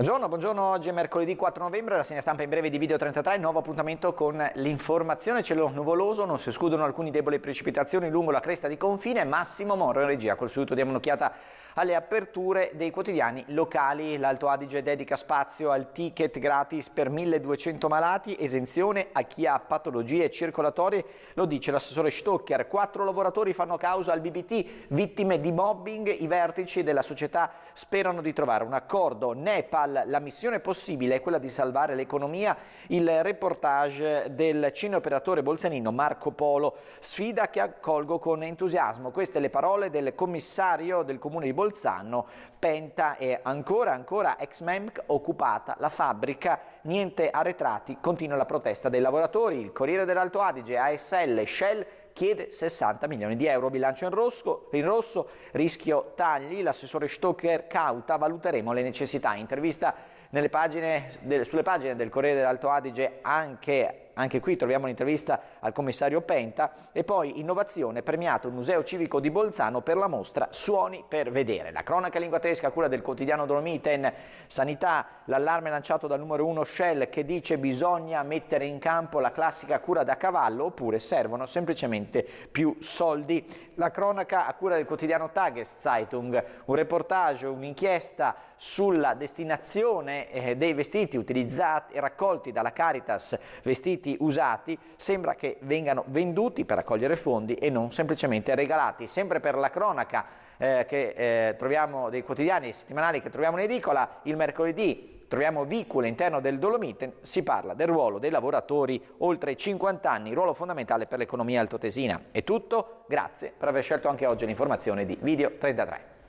Buongiorno, buongiorno, oggi è mercoledì 4 novembre, la segna stampa in breve di Video 33, nuovo appuntamento con l'informazione, cielo nuvoloso, non si escludono alcune deboli precipitazioni lungo la cresta di confine, Massimo Morro in regia, col saluto diamo un'occhiata alle aperture dei quotidiani locali, l'Alto Adige dedica spazio al ticket gratis per 1200 malati, esenzione a chi ha patologie circolatorie, lo dice l'assessore Stocker, quattro lavoratori fanno causa al BBT, vittime di mobbing, i vertici della società sperano di trovare un accordo, Nepal Vidal, la missione possibile è quella di salvare l'economia, il reportage del cineoperatore bolzanino Marco Polo, sfida che accolgo con entusiasmo. Queste le parole del commissario del comune di Bolzano, Penta e ancora, ancora ex Memc occupata la fabbrica, niente arretrati, continua la protesta dei lavoratori, il Corriere dell'Alto Adige, ASL, Shell chiede 60 milioni di euro. Bilancio in rosso, in rosso rischio tagli, l'assessore Stocker cauta, valuteremo le necessità. Intervista pagine del, sulle pagine del Corriere dell'Alto Adige anche anche qui troviamo un'intervista al commissario Penta e poi innovazione premiato il Museo Civico di Bolzano per la mostra Suoni per vedere. La cronaca lingua tedesca a cura del quotidiano Dolomiten, sanità, l'allarme lanciato dal numero 1 Shell che dice bisogna mettere in campo la classica cura da cavallo oppure servono semplicemente più soldi. La cronaca a cura del quotidiano Tageszeitung, un reportage, un'inchiesta sulla destinazione eh, dei vestiti utilizzati e raccolti dalla Caritas, vestiti vestiti usati sembra che vengano venduti per raccogliere fondi e non semplicemente regalati. Sempre per la cronaca eh, che, eh, troviamo dei quotidiani settimanali che troviamo in edicola, il mercoledì troviamo Vicu all'interno del Dolomiten, si parla del ruolo dei lavoratori oltre 50 anni, ruolo fondamentale per l'economia altotesina. È tutto, grazie per aver scelto anche oggi l'informazione di Video 33.